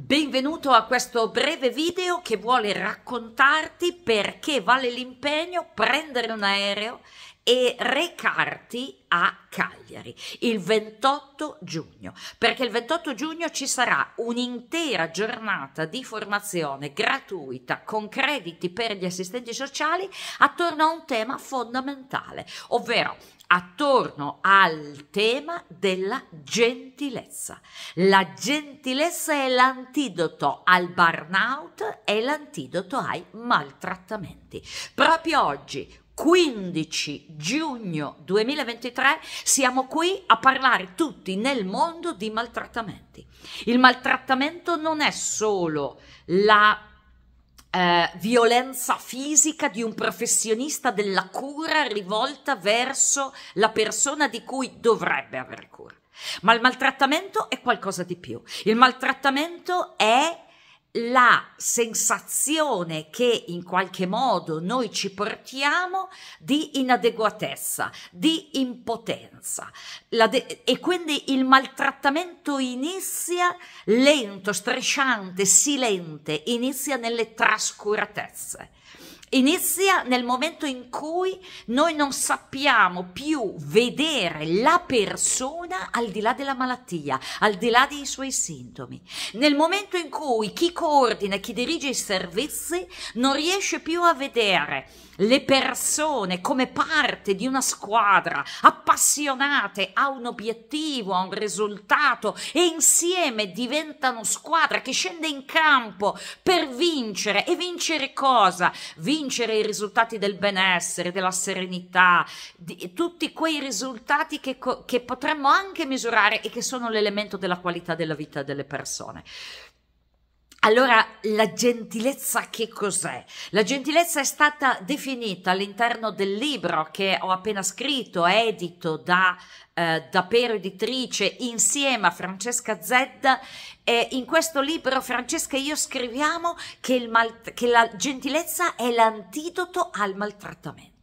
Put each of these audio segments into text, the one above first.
Benvenuto a questo breve video che vuole raccontarti perché vale l'impegno prendere un aereo e recarti a Cagliari il 28 giugno, perché il 28 giugno ci sarà un'intera giornata di formazione gratuita con crediti per gli assistenti sociali attorno a un tema fondamentale, ovvero attorno al tema della gentilezza. La gentilezza è l'antidoto al burnout è l'antidoto ai maltrattamenti. Proprio oggi, 15 giugno 2023 siamo qui a parlare tutti nel mondo di maltrattamenti. Il maltrattamento non è solo la eh, violenza fisica di un professionista della cura rivolta verso la persona di cui dovrebbe avere cura. Ma il maltrattamento è qualcosa di più. Il maltrattamento è la sensazione che in qualche modo noi ci portiamo di inadeguatezza, di impotenza violenza de- e quindi il maltrattamento inizia lento, strisciante, silente, inizia nelle trascuratezze. Inizia nel momento in cui noi non sappiamo più vedere la persona al di là della malattia, al di là dei suoi sintomi. Nel momento in cui chi coordina, chi dirige i servizi non riesce più a vedere le persone come parte di una squadra appassionate a un obiettivo, a un risultato e insieme diventano squadra che scende in campo per vincere e vincere cosa? Vincere vincere i risultati del benessere, della serenità, di, tutti quei risultati che, che potremmo anche misurare e che sono l'elemento della qualità della vita delle persone. Allora, la gentilezza che cos'è? La gentilezza è stata definita all'interno del libro che ho appena scritto, edito da, eh, da Pero Editrice insieme a Francesca Zedda. Eh, in questo libro Francesca e io scriviamo che, che la gentilezza è l'antidoto al maltrattamento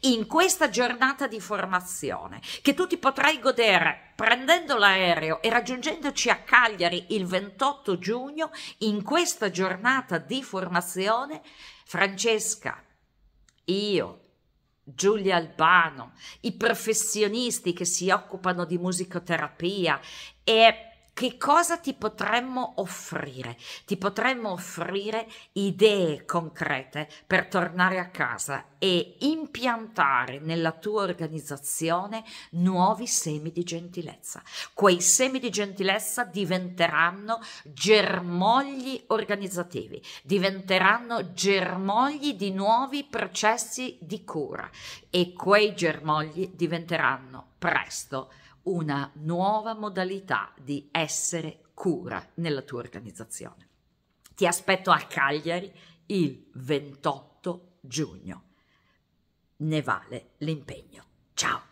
in questa giornata di formazione che tu ti potrai godere prendendo l'aereo e raggiungendoci a Cagliari il 28 giugno, in questa giornata di formazione, Francesca, io, Giulia Albano, i professionisti che si occupano di musicoterapia e che cosa ti potremmo offrire? Ti potremmo offrire idee concrete per tornare a casa e impiantare nella tua organizzazione nuovi semi di gentilezza. Quei semi di gentilezza diventeranno germogli organizzativi, diventeranno germogli di nuovi processi di cura e quei germogli diventeranno presto una nuova modalità di essere cura nella tua organizzazione. Ti aspetto a Cagliari il 28 giugno. Ne vale l'impegno. Ciao!